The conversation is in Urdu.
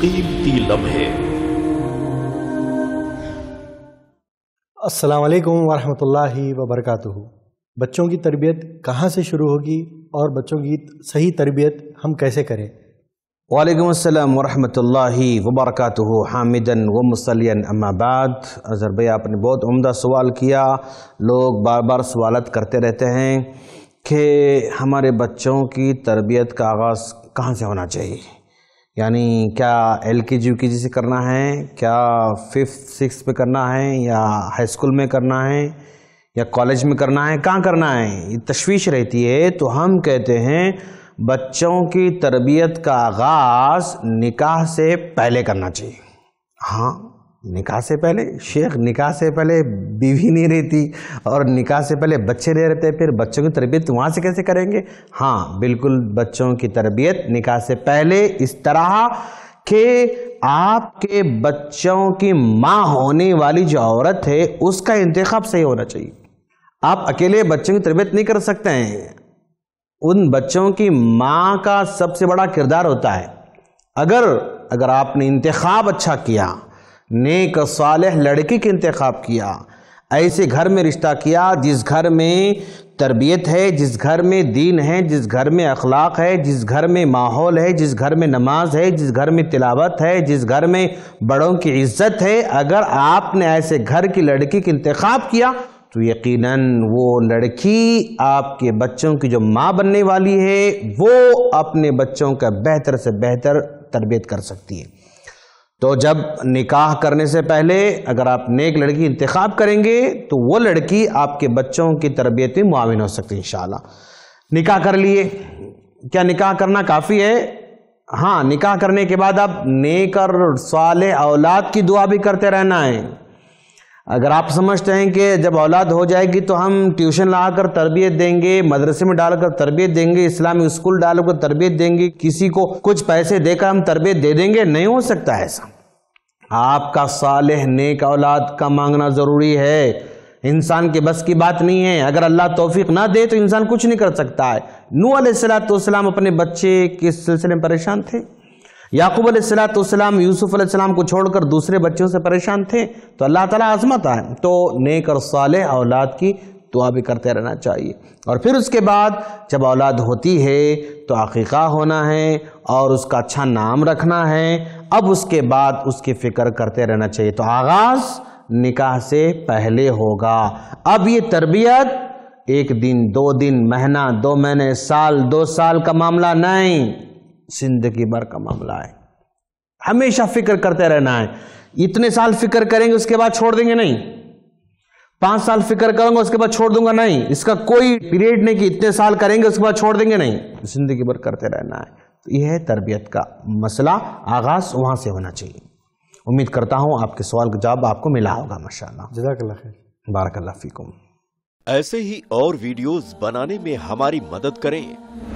قیمتی لمحے السلام علیکم ورحمۃ اللہ وبرکاتہ بچوں کی تربیت کہاں سے شروع ہوگی اور بچوں کی صحیح تربیت ہم کیسے کریں وعلیکم السلام ورحمۃ اللہ وبرکاتہ حامدن و مسلین اما بعد اظہر بھائی آپ نے بہت عمدہ سوال کیا لوگ بار بار سوالت کرتے رہتے ہیں کہ ہمارے بچوں کی تربیت کا آغاز کہاں سے ہونا چاہیے یعنی کیا ایل کے جی یو کے جی سے کرنا ہے کیا ففتھ سکس پہ کرنا ہے یا ہائی اسکول میں کرنا ہے یا کالج میں کرنا ہے کہاں کرنا ہے یہ تشویش رہتی ہے تو ہم کہتے ہیں بچوں کی تربیت کا آغاز نکاح سے پہلے کرنا چاہیے ہاں نکاح سے پہلے شیخ نکاح سے پہلے بیوی نہیں رہتی اور نکاح سے پہلے بچے نہیں رہتے پھر بچوں کی تربیت وہاں سے کیسے کریں گے ہاں بالکل بچوں کی تربیت نکاح سے پہلے اس طرح کہ آپ کے بچوں کی ماں ہونے والی جو عورت ہے اس کا انتخاب صحیح ہونا چاہیے آپ اکیلے بچوں کی تربیت نہیں کر سکتے ہیں ان بچوں کی ماں کا سب سے بڑا کردار ہوتا ہے اگر اگر آپ نے انتخاب اچھا کیا نیک صالح لڑکی کے انتخاب کیا ایسے گھر میں رشتہ کیا جس گھر میں تربیت ہے جس گھر میں دین ہے جس گھر میں اخلاق ہے جس گھر میں ماحول ہے جس گھر میں نماز ہے جس گھر میں تلاوت ہے جس گھر میں بڑوں کی عزت ہے اگر آپ نے ایسے گھر کی لڑکی کا انتخاب کیا تو یقیناً وہ لڑکی آپ کے بچوں کی جو ماں بننے والی ہے وہ اپنے بچوں کا بہتر سے بہتر تربیت کر سکتی ہے تو جب نکاح کرنے سے پہلے اگر آپ نیک لڑکی انتخاب کریں گے تو وہ لڑکی آپ کے بچوں کی تربیت معاون ہو سکتی انشاءاللہ نکاح کر لیے کیا نکاح کرنا کافی ہے ہاں نکاح کرنے کے بعد آپ نیک اور صالح اولاد کی دعا بھی کرتے رہنا ہے اگر آپ سمجھتے ہیں کہ جب اولاد ہو جائے گی تو ہم ٹیوشن لا کر تربیت دیں گے مدرسے میں ڈال کر تربیت دیں گے اسلامی اسکول ڈال کر تربیت دیں گے کسی کو کچھ پیسے دے کر ہم تربیت دے دیں گے نہیں ہو سکتا ہے ایسا آپ کا صالح نیک اولاد کا مانگنا ضروری ہے انسان کے بس کی بات نہیں ہے اگر اللہ توفیق نہ دے تو انسان کچھ نہیں کر سکتا ہے نو علیہ السلام تو اپنے بچے کے سلسلے میں پریشان تھے یعقوب علیہ السلاۃ والسلام یوسف علیہ السلام کو چھوڑ کر دوسرے بچوں سے پریشان تھے تو اللہ تعالیٰ عظمت آئے تو نیک اور صالح اولاد کی دعا بھی کرتے رہنا چاہیے اور پھر اس کے بعد جب اولاد ہوتی ہے تو عقیقہ ہونا ہے اور اس کا اچھا نام رکھنا ہے اب اس کے بعد اس کی فکر کرتے رہنا چاہیے تو آغاز نکاح سے پہلے ہوگا اب یہ تربیت ایک دن دو دن مہینہ دو مہینے سال دو سال کا معاملہ نہیں زندگی بھر کا معاملہ ہے ہمیشہ فکر کرتے رہنا ہے اتنے سال فکر کریں گے اس کے بعد چھوڑ دیں گے نہیں پانچ سال فکر کروں گا اس کے بعد چھوڑ دوں گا نہیں اس کا کوئی پیریڈ نہیں کہ اتنے سال کریں گے اس کے بعد چھوڑ دیں گے نہیں زندگی بھر کرتے رہنا ہے تو یہ ہے تربیت کا مسئلہ آغاز وہاں سے ہونا چاہیے امید کرتا ہوں آپ کے سوال کا جواب آپ کو ملا ہوگا ماشاءاللہ جزاک اللہ خیر بارک اللہ فیکم ایسے ہی اور ویڈیوز بنانے میں ہماری مدد کریں